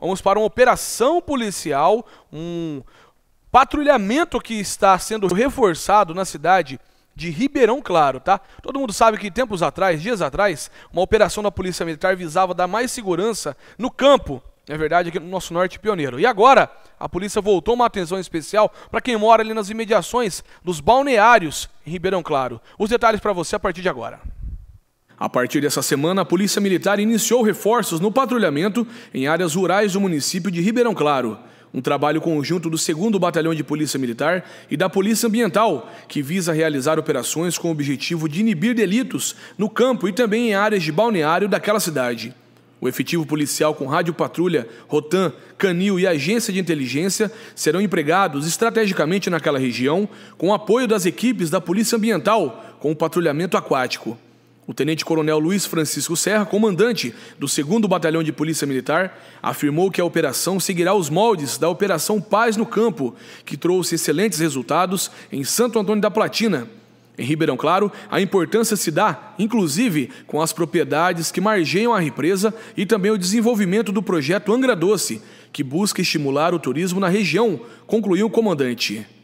Vamos para uma operação policial, um patrulhamento que está sendo reforçado na cidade de Ribeirão Claro, tá? Todo mundo sabe que tempos atrás, dias atrás, uma operação da Polícia Militar visava dar mais segurança no campo. É verdade, aqui no nosso norte pioneiro. E agora, a polícia voltou uma atenção especial para quem mora ali nas imediações dos balneários em Ribeirão Claro. Os detalhes para você a partir de agora. A partir dessa semana, a Polícia Militar iniciou reforços no patrulhamento em áreas rurais do município de Ribeirão Claro. Um trabalho conjunto do 2 Batalhão de Polícia Militar e da Polícia Ambiental, que visa realizar operações com o objetivo de inibir delitos no campo e também em áreas de balneário daquela cidade. O efetivo policial com rádio patrulha, Rotan, Canil e agência de inteligência serão empregados estrategicamente naquela região, com apoio das equipes da Polícia Ambiental, com o patrulhamento aquático. O tenente-coronel Luiz Francisco Serra, comandante do 2 Batalhão de Polícia Militar, afirmou que a operação seguirá os moldes da Operação Paz no Campo, que trouxe excelentes resultados em Santo Antônio da Platina. Em Ribeirão Claro, a importância se dá, inclusive, com as propriedades que margeiam a represa e também o desenvolvimento do projeto Angra Doce, que busca estimular o turismo na região, concluiu o comandante.